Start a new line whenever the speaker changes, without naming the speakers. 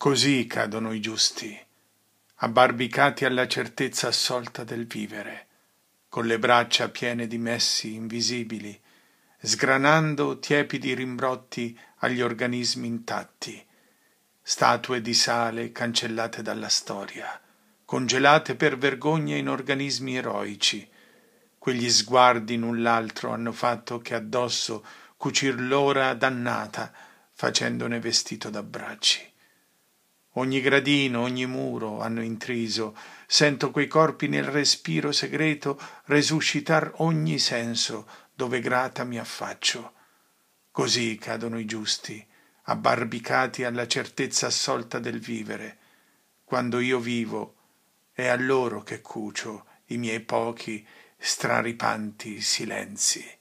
Così cadono i giusti, abbarbicati alla certezza assolta del vivere, con le braccia piene di messi invisibili, sgranando tiepidi rimbrotti agli organismi intatti, statue di sale cancellate dalla storia, congelate per vergogna in organismi eroici. Quegli sguardi null'altro hanno fatto che addosso cucir l'ora dannata, facendone vestito d'abbracci. Ogni gradino, ogni muro hanno intriso, sento quei corpi nel respiro segreto resuscitar ogni senso dove grata mi affaccio. Così cadono i giusti, abbarbicati alla certezza assolta del vivere. Quando io vivo, è a loro che cucio i miei pochi, straripanti silenzi.